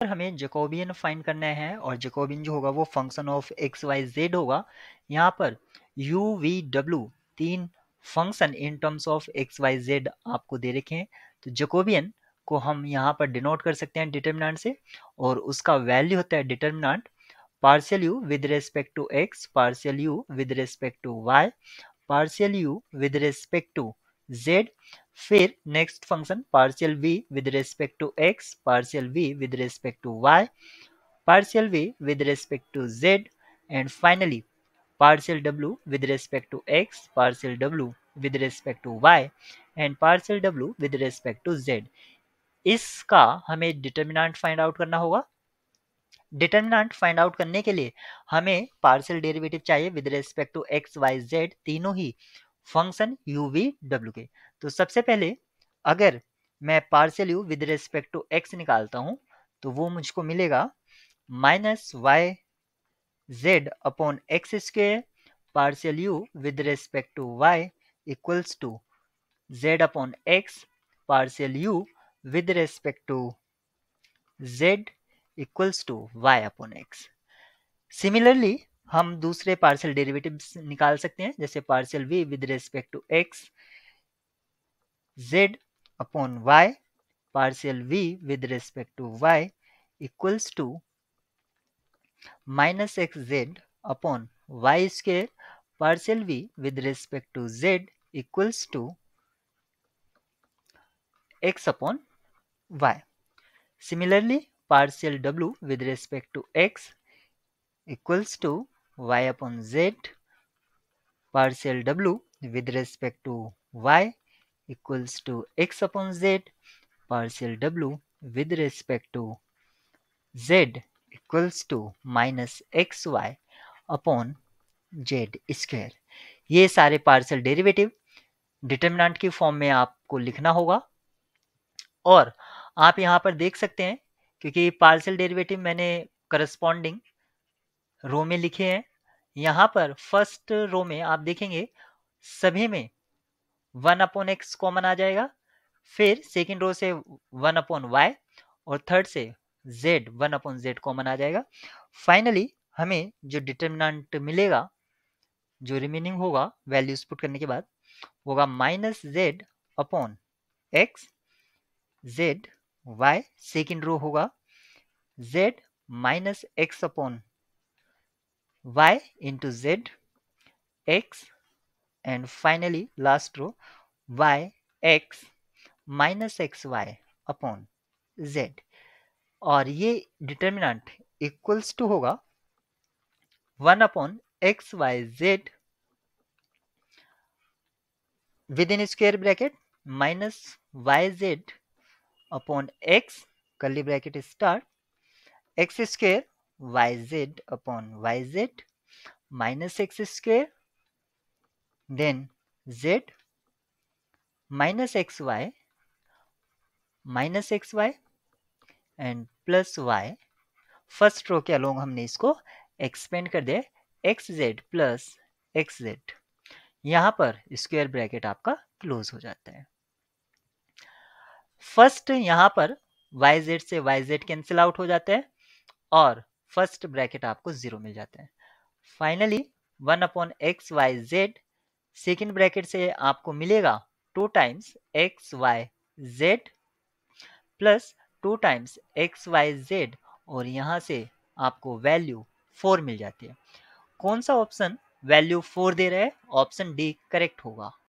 पर हमें Jacobian find करना है और जेकोबियन जो होगा वो function of x y z होगा यहाँ पर यू वी डब्ल्यू तीन function in terms of x y z आपको दे रखे हैं तो जेकोबियन को हम यहाँ पर डिनोट कर सकते हैं डिटर्मिनाट से और उसका वैल्यू होता है determinant partial u with respect to x partial u with respect to y partial u with respect to z फिर next function partial v with respect to x partial v with respect to y partial v with respect to z and finally partial w with respect to x, partial w with respect to y and partial w with respect to z. इसका हमें determinant find out करना होगा determinant find out करने के लिए हमें partial derivative चाहिए with respect to x y z तीनों ही फंक्शन यू वी डब्ल्यू के तो सबसे पहले अगर मैं partial u with respect to x निकालता हूँ तो वो मुझको मिलेगा minus y z upon x square partial u with respect to y equals to z upon x partial u with respect to z equals to y upon x similarly हम दूसरे partial derivatives निकाल सकते हैं जैसे partial v with respect to x z upon y partial v with respect to y equals to minus x z upon y square partial v with respect to z equals to x upon y similarly partial w with respect to x equals to y upon z partial w with respect to y equals to x upon z partial w with respect to z equals to minus x y upon z square ये सारे partial derivative determinant की form में आपको लिखना होगा और आप यहाँ पर देख सकते हैं क्योंकि पार्सल डेरिवेटिव मैंने करस्पॉन्डिंग रो में लिखे हैं यहाँ पर फर्स्ट रो में आप देखेंगे सभी में वन अपॉन एक्स कॉमन आ जाएगा फिर सेकेंड रो से वन अपॉन वाई और थर्ड से z one upon z common आ जाएगा फाइनली हमें जो डिटर्मिनेंट मिलेगा जो रिमेनिंग होगा वैल्यूज पुट करने के बाद होगा minus z upon x z y second row होगा z minus x upon y into z x and finally last row y x minus x y upon z और ये डिटर्मिनेंट इक्वल्स टू होगा one upon x y z within square bracket minus y z upon x curly bracket star x square yz upon yz minus x square then z minus xy minus x y and plus y first row के along हमने इसको expand कर दिया x z plus x z यहाँ पर square bracket आपका close हो जाता है फर्स्ट यहाँ पर वाई जेड से वाई जेड कैंसिल आउट हो जाता है और फर्स्ट ब्रैकेट आपको जीरो मिल जाते हैं finally one upon x y z second bracket से आपको मिलेगा two times x y z plus two times x y z और यहाँ से आपको वैल्यू फोर मिल जाती है कौन सा ऑप्शन वैल्यू फोर दे रहा है ऑप्शन डी करेक्ट होगा